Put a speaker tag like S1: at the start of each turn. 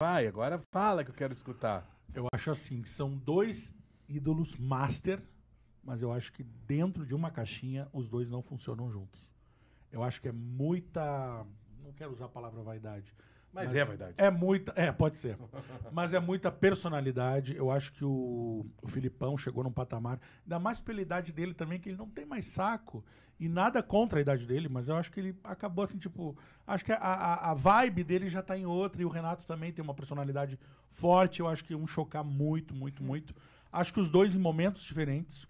S1: Vai, agora fala que eu quero escutar. Eu acho assim, são dois ídolos master, mas eu acho que dentro de uma caixinha os dois não funcionam juntos. Eu acho que é muita, não quero usar a palavra vaidade, mas, Mas é verdade. É muita. É, pode ser. Mas é muita personalidade. Eu acho que o, o Filipão chegou num patamar. Ainda mais pela idade dele também, que ele não tem mais saco. E nada contra a idade dele, mas eu acho que ele acabou assim, tipo. Acho que a, a, a vibe dele já tá em outra. E o Renato também tem uma personalidade forte. Eu acho que um chocar muito, muito, muito. Acho que os dois em momentos
S2: diferentes.